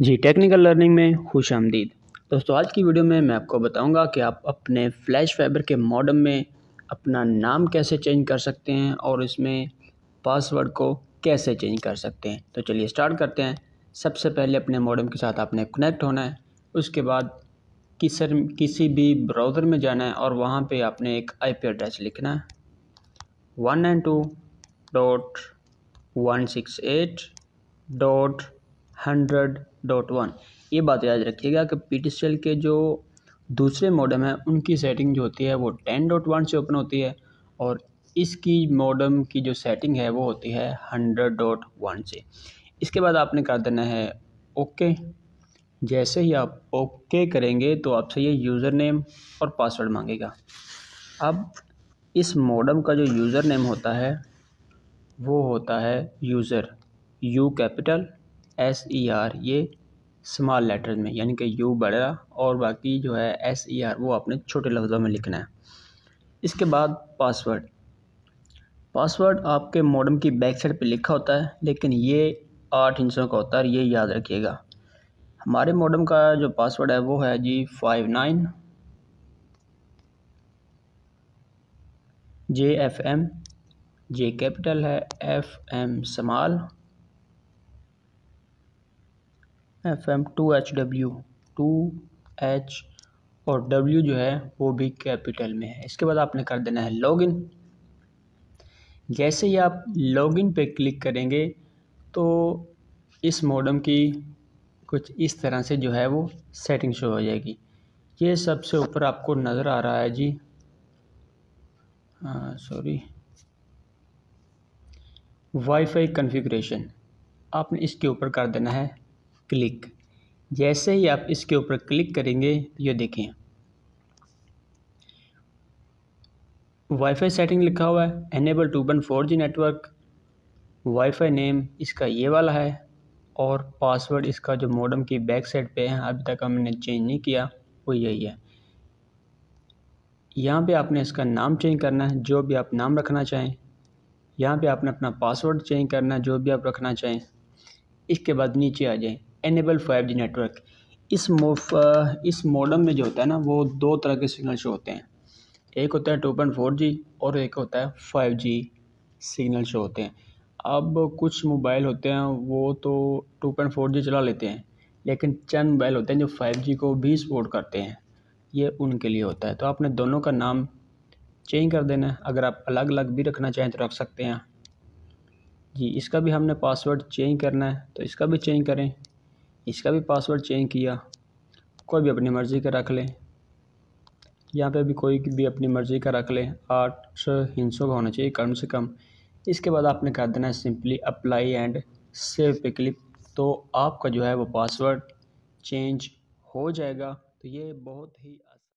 जी technical learning में खुश आमदीद दोस्तों आज की वीडियो में मैं आपको बताऊंगा कि आप अपने फ्लैश फाइबर के मॉडम में अपना नाम कैसे चेंज कर सकते हैं और इसमें पासवर्ड को कैसे चेंज कर सकते हैं तो चलिए स्टार्ट करते हैं सबसे पहले अपने मॉडम के साथ आपने कनेक्ट होना है उसके बाद किस किसी भी ब्राउज़र में जाना है और वहाँ पे आपने एक आईपी एड्रेस लिखना है one nine two dot one six eight dot hundred dot one ये बात याद रखिएगा कि पी टी सी एल के जो दूसरे मॉडम हैं उनकी सेटिंग जो होती है वो टेन डॉट वन से ओपन होती है और इसकी मॉडम की जो सेटिंग है वो होती है हंड्रेड डॉट वन से इसके बाद आपने कर देना है ओके जैसे ही आप ओके करेंगे तो आपसे ये यूज़र नेम और पासवर्ड मांगेगा अब इस मॉडम का जो यूज़र नेम होता है वो होता है user U capital S E R ये स्मॉल लेटर में यानी कि यू बड़ा और बाकी जो है एस ई आर वो आपने छोटे लफ्ज़ों में लिखना है इसके बाद पासवर्ड पासवर्ड आपके मॉडम की बैक साइड पर लिखा होता है लेकिन ये आठ इंचों का होता है ये याद रखिएगा हमारे मॉडम का जो पासवर्ड है वो है G five nine J F M J capital है F M small F M two H W two H और डब्ल्यू जो है वो भी कैपिटल में है इसके बाद आपने कर देना है लॉगिन जैसे ही आप लॉगिन पे क्लिक करेंगे तो इस मॉडम की कुछ इस तरह से जो है वो सेटिंग शो हो जाएगी ये सबसे ऊपर आपको नज़र आ रहा है जी सॉरी हाँ, वाईफाई कॉन्फ़िगरेशन आपने इसके ऊपर कर देना है क्लिक जैसे ही आप इसके ऊपर क्लिक करेंगे ये देखें वाईफाई सेटिंग लिखा हुआ है enable two one four G network wifi name इसका ये वाला है और पासवर्ड इसका जो मॉडम की बैक साइड पे है अभी तक हमने चेंज नहीं किया वो यही है यहाँ पे आपने इसका नाम चेंज करना है जो भी आप नाम रखना चाहें यहाँ पे आपने अपना पासवर्ड चेंज करना जो भी आप रखना चाहें इसके बाद नीचे आ जाएँ एनेबल फाइव जी नेटवर्क इस मोफ इस मॉडम में जो होता है ना वो दो तरह के सिग्नल शो होते हैं एक होता है टू पॉइंट फोर जी और एक होता है फाइव जी सिग्नल शो होते हैं अब कुछ मोबाइल होते हैं वो तो टू पॉइंट फोर जी चला लेते हैं लेकिन चंद मोबाइल होते हैं जो फाइव जी को भी सपोर्ट करते हैं ये उनके लिए होता है तो आपने दोनों का नाम चेंज कर देना है अगर आप अलग अलग भी रखना चाहें तो रख सकते हैं जी इसका भी हमने पासवर्ड चेंज करना है तो इसका भी चेंज करें इसका भी पासवर्ड चेंज किया कोई भी अपनी मर्ज़ी का रख लें यहाँ पे भी कोई भी अपनी मर्ज़ी का रख लें आठ हिंसों का होना चाहिए कम से कम इसके बाद आपने कर देना है सिंपली अप्लाई एंड सेव पे क्लिक तो आपका जो है वो पासवर्ड चेंज हो जाएगा तो ये बहुत ही